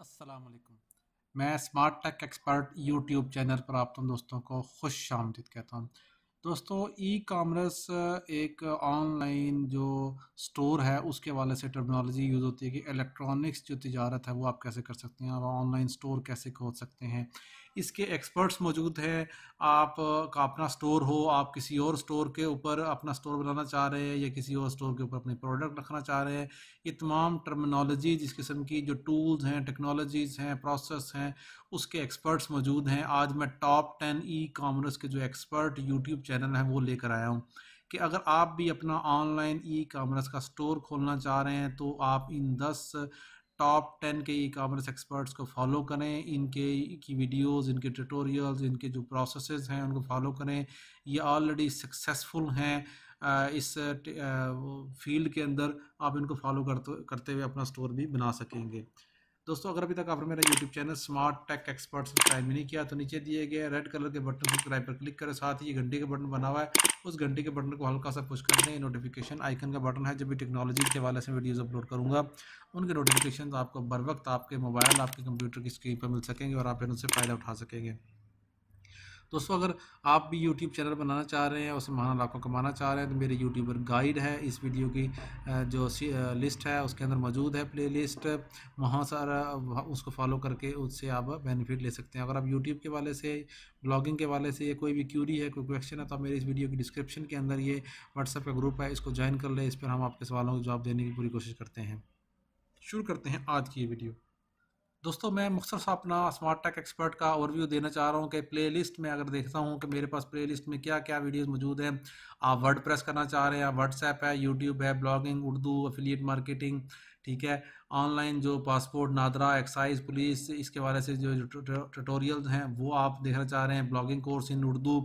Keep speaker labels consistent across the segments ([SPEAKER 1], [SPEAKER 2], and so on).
[SPEAKER 1] असलकम मैं Smart Tech Expert YouTube channel पर आप तुम दोस्तों को खुश आमदीद कहता हूँ दोस्तों ई कामर्स एक ऑनलाइन जो स्टोर है उसके वाले से टर्मिनोलॉजी यूज़ होती है कि इलेक्ट्रॉनिक्स जो तजारत है वो आप कैसे कर सकते हैं आप ऑनलाइन स्टोर कैसे खोल सकते हैं इसके एक्सपर्ट्स मौजूद हैं आप का अपना स्टोर हो आप किसी और स्टोर के ऊपर अपना स्टोर बनाना चाह रहे हैं या किसी और स्टोर के ऊपर अपने प्रोडक्ट रखना चाह रहे हैं ये तमाम टर्मिनोलॉजी जिस किस्म की जो टूल्स हैं टेक्नोलॉजीज़ हैं प्रोसेस हैं उसके एक्सपर्ट्स मौजूद हैं आज मैं टॉप टेन ई कामर्स के जो एक्सपर्ट यूट्यूब चैनल हैं वो लेकर आया हूँ कि अगर आप भी अपना ऑनलाइन ई कामर्स का स्टोर खोलना चाह रहे हैं तो आप इन दस टॉप टेन के ई कामर्स एक्सपर्ट्स को फॉलो करें इनके की वीडियोस इनके ट्यूटोरियल्स इनके जो प्रोसेसेस हैं उनको फॉलो करें ये ऑलरेडी सक्सेसफुल हैं इस फील्ड के अंदर आप इनको फॉलो करते करते हुए अपना स्टोर भी बना सकेंगे दोस्तों अगर अभी तक आपने मेरा YouTube channel Smart Tech Expert subscribe नहीं किया तो नीचे दिए गए रेड कलर के बटन सब्सक्राइब पर क्लिक करें साथ ही ये घंटे का बटन बना हुआ है उस घंटे के बटन को हल्का सा पुश कर दें नोटिफिकेशन आइकन का बटन है जब भी टेक्नोलॉजी के हवाले से वीडियोज़ अपलोड करूँगा उनके नोटिफिकेशन आपको बर वक्त आपके मोबाइल आपके कंप्यूटर की स्क्रीन पर मिल सकेंगे और आप इनसे फ़ायदा उठा सकेंगे दोस्तों अगर आप भी यूट्यूब चैनल बनाना चाह रहे हैं और समाना लाखों कमाना चाह रहे हैं तो मेरे यूट्यूबर गाइड है इस वीडियो की जो लिस्ट है उसके अंदर मौजूद है प्ले लिस्ट वहाँ सारा उसको फॉलो करके उससे आप बेनिफिट ले सकते हैं अगर आप यूट्यूब के वाले से ब्लॉगिंग के वाले से या कोई भी क्यूरी है कोई क्वेश्चन है तो आप मेरे इस वीडियो की डिस्क्रिप्शन के अंदर ये व्हाट्सएप का ग्रुप है इसको ज्वाइन कर ले इस पर हम आपके सवालों को जवाब देने की पूरी कोशिश करते हैं शुरू करते हैं आज की ये वीडियो दोस्तों मैं मुख्तर सा अपना स्मार्ट टेक एक्सपर्ट का ओवरव्यू देना चाह रहा हूँ कि प्लेलिस्ट में अगर देखता हूँ कि मेरे पास प्लेलिस्ट में क्या क्या वीडियोस मौजूद हैं आप वर्ड प्रेस करना चाह रहे हैं व्हाट्सएप है यूट्यूब है ब्लॉगिंग उर्दू अफिलियट मार्केटिंग ठीक है ऑनलाइन जो पासपोर्ट नादरा एक्साइज पुलिस इसके बारे से जो ट्यूटोरियल हैं वो आप देखना चाह रहे हैं ब्लॉगिंग कोर्स इन उर्दू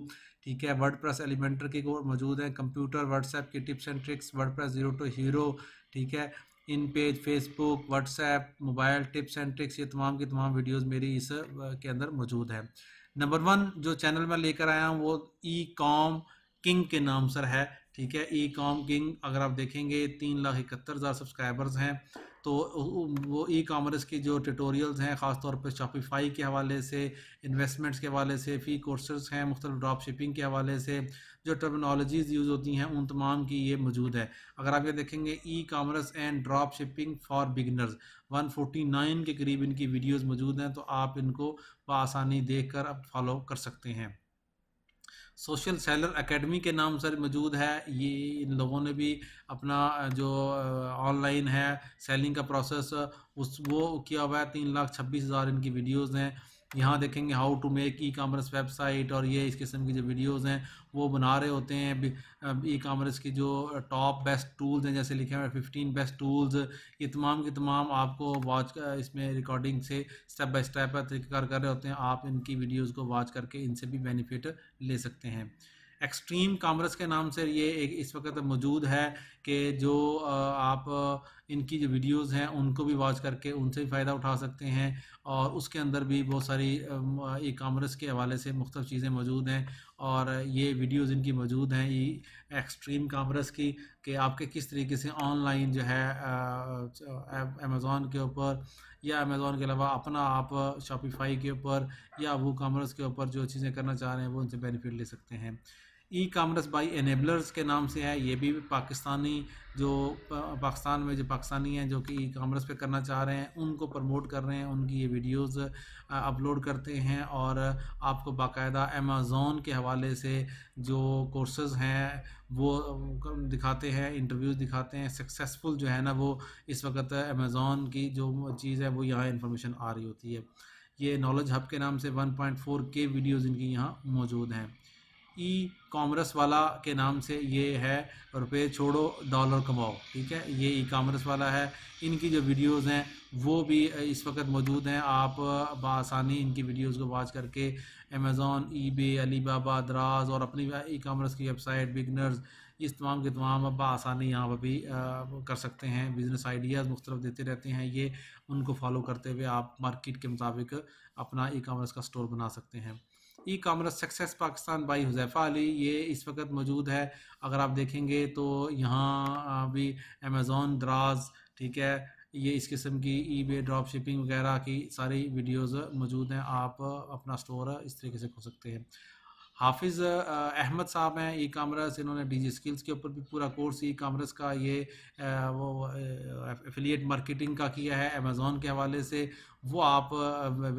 [SPEAKER 1] ठीक है वर्ड प्रेस एलिमेंटर के मौजूद हैं कंप्यूटर व्हाट्सएप के tips and tricks WordPress zero to hero ठीक है InPage Facebook WhatsApp mobile tips and tricks ये तमाम की तमाम वीडियोस मेरी इस के अंदर मौजूद हैं नंबर वन जो चैनल मैं लेकर आया हूँ वो ई कॉम किंग के नाम सर है ठीक है ई कॉम किंग अगर आप देखेंगे तीन लाख इकहत्तर हज़ार सब्सक्राइबर्स हैं तो वो ई कॉमर्स की जो ट्यूटोरियल्स हैं ख़ासतौर पर शॉपिफाई के हवाले से इन्वेस्टमेंट्स के हवाले से फ़ी कोर्सेज हैं मुख्तलिफ ड्रॉप शिपिंग के हवाले से जो टर्मिनोलॉजीज़ यूज़ होती हैं उन तमाम की ये मौजूद है अगर आप ये देखेंगे e commerce and drop shipping for beginners 149 के करीब इनकी वीडियोज़ मौजूद हैं तो आप इनको बसानी देख कर अब फॉलो कर सकते हैं सोशल सेलर एकेडमी के नाम से मौजूद है ये इन लोगों ने भी अपना जो ऑनलाइन है सेलिंग का प्रोसेस उस वो किया हुआ है तीन लाख छब्बीस हज़ार इनकी वीडियोज़ हैं यहाँ देखेंगे how to make e commerce website और ये इस किस्म की जो वीडियोस हैं वो बना रहे होते हैं ई कामर्स की जो टॉप बेस्ट टूल्स हैं जैसे लिखे हुए फिफ्टीन बेस्ट टूल्स ये तमाम के तमाम आपको वॉच इसमें रिकॉर्डिंग से स्टेप बाय स्टेप तरीक़ार कर रहे होते हैं आप इनकी वीडियोज़ को वॉच करके इनसे भी बेनिफिट ले सकते हैं एक्सट्रीम कामर्स के नाम से ये एक इस वक्त मौजूद है कि जो आप इनकी जो वीडियोस हैं उनको भी वॉच करके उनसे भी फ़ायदा उठा सकते हैं और उसके अंदर भी बहुत सारी ई कामर्स के हवाले से मुख्त चीज़ें मौजूद हैं और ये वीडियोस इनकी मौजूद हैं ई एक्सट्रीम कामर्स की कि आपके किस तरीके से ऑनलाइन जो है अमेज़ोन के ऊपर या अमेज़ोन के अलावा अपना आप शॉपिफाई के ऊपर या वो कामर्स के ऊपर जो चीज़ें करना चाह रहे हैं वो उनसे बेनिफिट ले सकते हैं ई कामर्स बाई एनेबलर्स के नाम से है ये भी पाकिस्तानी जो पाकिस्तान में जो पाकिस्तानी हैं जो कि ई कामर्स पे करना चाह रहे हैं उनको प्रमोट कर रहे हैं उनकी ये वीडियोस अपलोड करते हैं और आपको बाकायदा अमेज़ोन के हवाले से जो कोर्सेज हैं वो दिखाते हैं इंटरव्यूज़ दिखाते हैं सक्सेसफुल जो है ना वो इस वक्त अमेज़ोन की जो चीज़ है वो यहाँ इंफॉर्मेशन आ रही होती है ये नॉलेज हब के नाम से वन फोर के वीडियोज़ इनकी यहाँ मौजूद हैं ई कॉमर्स वाला के नाम से ये है रुपये छोड़ो डॉलर कमाओ ठीक है ये ई कॉमर्स वाला है इनकी जो वीडियोस हैं वो भी इस वक्त मौजूद हैं आप बसानी इनकी वीडियोस को वाच करके अमेज़ोन ईबे अलीबाबा दराज और अपनी ई कॉमर्स की वेबसाइट बिगनर्स इस तमाम के तमाम अब आसानी यहाँ पर भी कर सकते हैं बिज़नेस आइडियाज़ मुख्तलिफ देते रहते हैं ये उनको फॉलो करते हुए आप मार्केट के मुताबिक अपना ई कॉमर्स का स्टोर बना सकते हैं e commerce success Pakistan by Huzaifa Ali ये इस वक्त मौजूद है अगर आप देखेंगे तो यहाँ भी अमेज़ोन दराज ठीक है ये इस किस्म की ई बे ड्रॉप शिपिंग वगैरह की सारी वीडियोज़ मौजूद हैं आप अपना स्टोर इस तरीके से खोल सकते हैं हाफिज़ अहमद साहब हैं ई कामर्स इन्होंने डीजी स्किल्स के ऊपर भी पूरा कोर्स ई कामर्स का ये वो एफिलिएट मार्केटिंग का किया है अमेज़ोन के हवाले से वो आप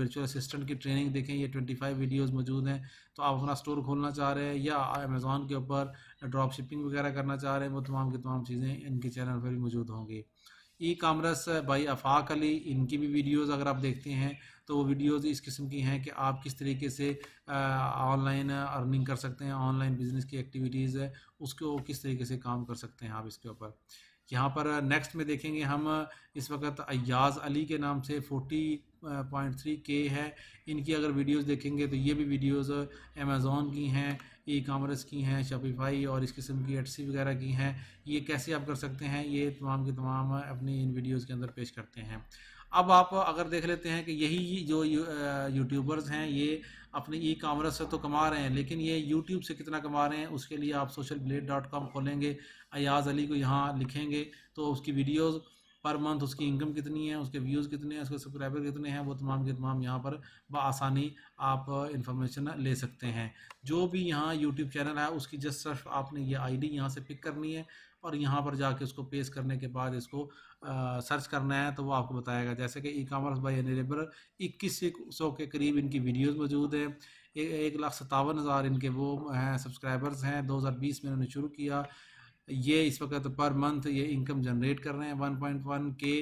[SPEAKER 1] वर्चुअल असिस्टेंट की ट्रेनिंग देखें ये ट्वेंटी फाइव वीडियोज़ मौजूद हैं तो आप अपना स्टोर खोलना चाह रहे हैं या अमेज़ोन के ऊपर ड्रॉप शिपिंग वगैरह करना चाह रहे हैं वो तमाम की तमाम चीज़ें इनके चैनल पर भी मौजूद होंगी e commerce by Afaq Ali इनकी भी वीडियोस अगर आप देखते हैं तो वो वीडियोस इस किस्म की हैं कि आप किस तरीके से ऑनलाइन eh, अर्निंग कर सकते हैं ऑनलाइन बिजनेस की एक्टिविटीज़ है उसको किस तरीके से काम कर सकते हैं आप इसके ऊपर यहाँ पर नेक्स्ट में देखेंगे हम इस वक्त अयाज़ अली के नाम से फोर्टी पॉइंट थ्री के है इनकी अगर वीडियोस देखेंगे तो ये भी वीडियोस अमेज़ोन की हैं ई कामर्स की हैं शॉपिफाई और इस किस्म की एटसी वगैरह की हैं ये कैसे आप कर सकते हैं ये तमाम के तमाम अपनी इन वीडियोस के अंदर पेश करते हैं अब आप अगर देख लेते हैं कि यही जो यूट्यूबर्स हैं ये अपने ई कामर्स से तो कमा रहे हैं लेकिन ये यूट्यूब से कितना कमा रहे हैं उसके लिए आप सोशल ब्लेड डॉट कॉम खोलेंगे अयाज़ अली को यहाँ लिखेंगे तो उसकी वीडियोज़ पर मंथ उसकी इनकम कितनी है उसके व्यूज़ कितने हैं उसके सब्सक्राइबर कितने हैं वो तमाम के तमाम यहाँ पर बसानी आप इन्फॉर्मेशन ले सकते हैं जो भी यहाँ यूट्यूब चैनल है उसकी जस्ट सिर्फ आपने ये आईडी यहाँ से पिक करनी है और यहाँ पर जाके उसको पेश करने के बाद इसको आ, सर्च करना है तो वो आपको बताएगा जैसे कि ई कामर्स बाई एनेबल इक्कीस सौ के करीब इनकी वीडियोज़ मौजूद हैं एक लाख सतावन हज़ार इनके वो हैं सब्सक्राइबर्स हैं 2020 में इन्होंने शुरू किया ये इस वक्त तो पर मंथ ये इनकम जनरेट कर रहे हैं वन पॉइंट वन के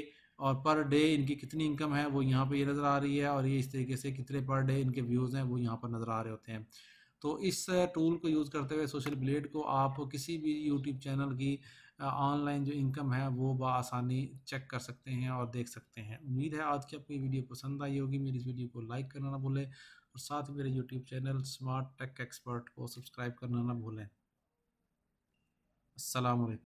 [SPEAKER 1] और पर डे इनकी कितनी इनकम है वो यहाँ पे ये नज़र आ रही है और ये इस तरीके से कितने पर डे इनके व्यूज़ हैं वो यहाँ पर नज़र आ रहे होते हैं तो इस टूल को यूज़ करते हुए सोशल ब्लेड को आप किसी भी यूट्यूब चैनल की ऑनलाइन जो इनकम है वो बसानी चेक कर सकते हैं और देख सकते हैं उम्मीद है आज की आपको वीडियो पसंद आई होगी मेरी इस वीडियो को लाइक करना ना भूलें और साथ ही मेरे YouTube channel Smart Tech Expert को सब्सक्राइब करना ना भूलें السلام عليكم